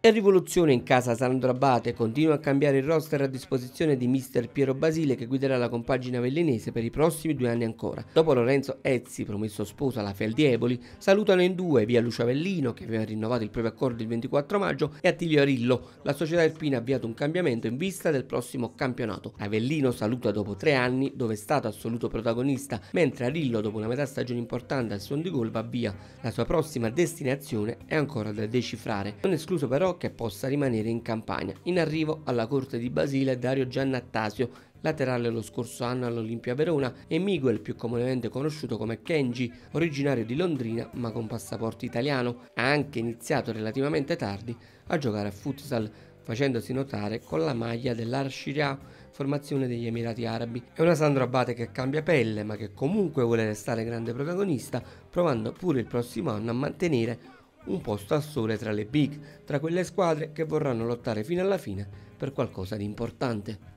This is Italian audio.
È rivoluzione in casa Sandro Abate, continua a cambiare il roster a disposizione di mister Piero Basile che guiderà la compagina vellinese per i prossimi due anni ancora. Dopo Lorenzo Ezzi, promesso sposo alla Feldieboli, salutano in due via Lucia Vellino che aveva rinnovato il proprio accordo il 24 maggio e Attilio Arillo. La società alpina ha avviato un cambiamento in vista del prossimo campionato. Avellino saluta dopo tre anni dove è stato assoluto protagonista, mentre Arillo dopo una metà stagione importante al suon di gol va via. La sua prossima destinazione è ancora da decifrare. Non escluso però però che possa rimanere in campagna. In arrivo alla corte di Basile Dario Giannattasio, laterale lo scorso anno all'Olimpia Verona, e Miguel, più comunemente conosciuto come Kenji, originario di Londrina ma con passaporto italiano. Ha anche iniziato relativamente tardi a giocare a futsal, facendosi notare con la maglia dell'Arshira, formazione degli Emirati Arabi. È una Sandro Abate che cambia pelle, ma che comunque vuole restare grande protagonista, provando pure il prossimo anno a mantenere un posto al sole tra le big, tra quelle squadre che vorranno lottare fino alla fine per qualcosa di importante.